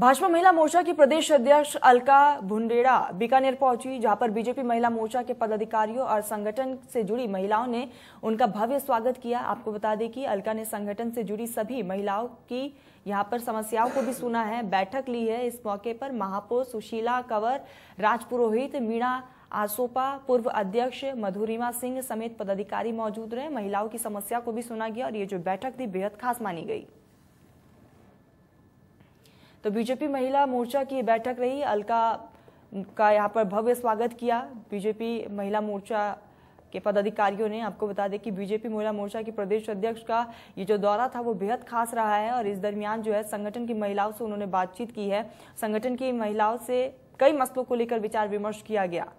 भाजपा महिला मोर्चा की प्रदेश अध्यक्ष अलका भुंडेड़ा बीकानेर पहुंची जहां पर बीजेपी महिला मोर्चा के पदाधिकारियों और संगठन से जुड़ी महिलाओं ने उनका भव्य स्वागत किया आपको बता दें कि अलका ने संगठन से जुड़ी सभी महिलाओं की यहां पर समस्याओं को भी सुना है बैठक ली है इस मौके पर महापौर सुशीला कंवर राजपुरोहित मीणा आसोपा पूर्व अध्यक्ष मधुरिमा सिंह समेत पदाधिकारी मौजूद रहे महिलाओं की समस्या को भी सुना गया और ये जो बैठक थी बेहद खास मानी गई तो बीजेपी महिला मोर्चा की बैठक रही अलका का यहाँ पर भव्य स्वागत किया बीजेपी महिला मोर्चा के पदाधिकारियों ने आपको बता दें कि बीजेपी महिला मोर्चा के प्रदेश अध्यक्ष का ये जो दौरा था वो बेहद खास रहा है और इस दरमियान जो है संगठन की महिलाओं से उन्होंने बातचीत की है संगठन की महिलाओं से कई मसलों को लेकर विचार विमर्श किया गया